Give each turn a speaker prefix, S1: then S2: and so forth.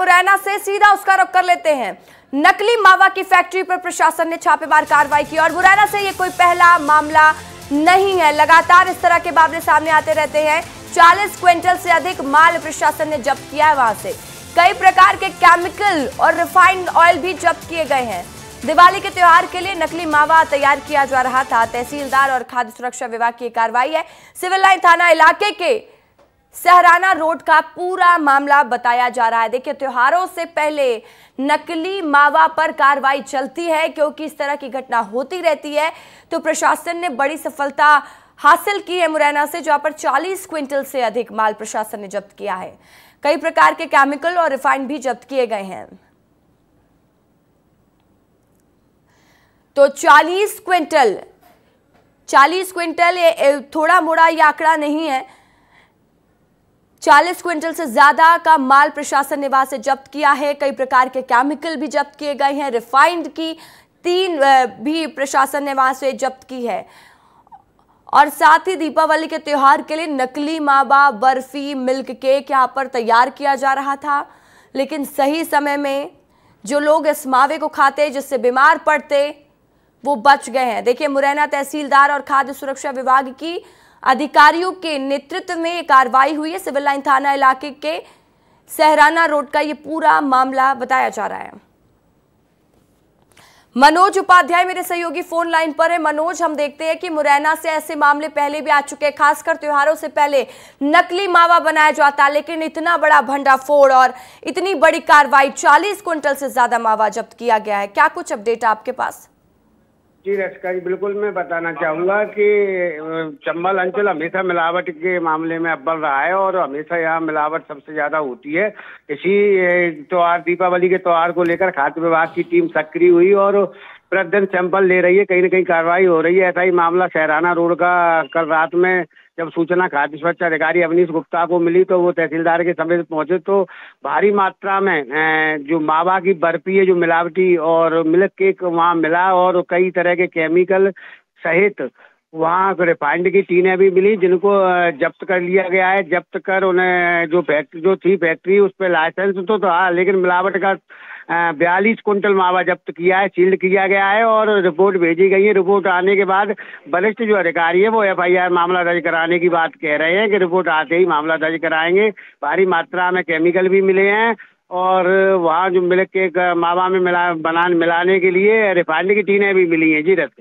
S1: मुरैना से सीधा उसका रुख कर लेते हैं नकली मावा की फैक्ट्री पर प्रशासन ने छापेमार कार्रवाई की और मुरैना से ये कोई पहला मामला नहीं है लगातार इस तरह के मामले सामने आते रहते हैं 40 क्विंटल से अधिक माल प्रशासन ने जब्त किया है वहां से कई प्रकार के केमिकल और रिफाइंड ऑयल भी जब्त किए गए हैं दिवाली के त्योहार के लिए नकली मावा तैयार किया जा रहा था तहसीलदार और खाद्य सुरक्षा विभाग की कार्रवाई है सिविल लाइन थाना इलाके के सहराना रोड का पूरा मामला बताया जा रहा है देखिए त्योहारों से पहले नकली मावा पर कार्रवाई चलती है क्योंकि इस तरह की घटना होती रहती है तो प्रशासन ने बड़ी सफलता हासिल की है मुरैना से जहां पर 40 क्विंटल से अधिक माल प्रशासन ने जब्त किया है कई प्रकार के केमिकल और रिफाइंड भी जब्त किए गए हैं तो 40 क्विंटल 40 क्विंटल ये थोड़ा मोड़ा ये आंकड़ा नहीं है चालीस क्विंटल से ज्यादा का माल प्रशासन ने से जब्त किया है कई प्रकार के केमिकल भी जब्त किए गए हैं रिफाइंड की तीन भी प्रशासन ने वहां से जब्त की है और साथ ही दीपावली के त्यौहार के लिए नकली मावा बर्फी मिल्क केक यहाँ पर तैयार किया जा रहा था लेकिन सही समय में जो लोग इस मावे को खाते जिससे बीमार पड़ते वो बच गए हैं देखिए मुरैना तहसीलदार और खाद्य सुरक्षा विभाग की अधिकारियों के नेतृत्व में ये कार्रवाई हुई है सिविल लाइन थाना इलाके के सहराना रोड का ये पूरा मामला बताया जा रहा है मनोज उपाध्याय मेरे सहयोगी फोन लाइन पर है मनोज हम देखते हैं कि मुरैना से ऐसे मामले पहले भी आ चुके हैं खासकर त्योहारों से पहले नकली मावा बनाया जाता है लेकिन इतना बड़ा भंडाफोड़ और इतनी बड़ी कार्रवाई 40 क्विंटल से ज्यादा मावा जब्त किया गया है क्या कुछ अपडेट आपके पास
S2: जी रसका जी बिल्कुल मैं बताना चाहूंगा कि चंबल अंचल हमेशा मिलावट के मामले में अब्बल रहा है और हमेशा यहाँ मिलावट सबसे ज्यादा होती है इसी त्योहार दीपावली के त्योहार को लेकर खाद्य विभाग की टीम सक्रिय हुई और प्रतिदिन सैंपल ले रही है कहीं ना कहीं कार्रवाई हो रही है ऐसा ही मामला सहराना रोड का कल रात में जब सूचना खाद्य सुरक्षा अधिकारी अवनीश गुप्ता को मिली तो वो तहसीलदार के समय पहुंचे तो भारी मात्रा में जो मावा की बर्फी है जो मिलावटी और मिल्क केक वहाँ मिला और कई तरह के केमिकल सहित वहाँ रिफाइंड की टीनें भी मिली जिनको जब्त कर लिया गया है जब्त कर उन्हें जो फैक्ट्री जो थी फैक्ट्री उस पर लाइसेंस तो था लेकिन मिलावट का बयालीस कुंटल मावा जब्त किया है सील्ड किया गया है और रिपोर्ट भेजी गई है रिपोर्ट आने के बाद वरिष्ठ जो अधिकारी है वो एफ मामला दर्ज कराने की बात कह रहे हैं कि रिपोर्ट आते ही मामला दर्ज कराएंगे भारी मात्रा में केमिकल भी मिले हैं और वहाँ जो मिल के मावा में मिला बनाने मिलाने के लिए रिफाइंड की टीनें भी मिली हैं जी रस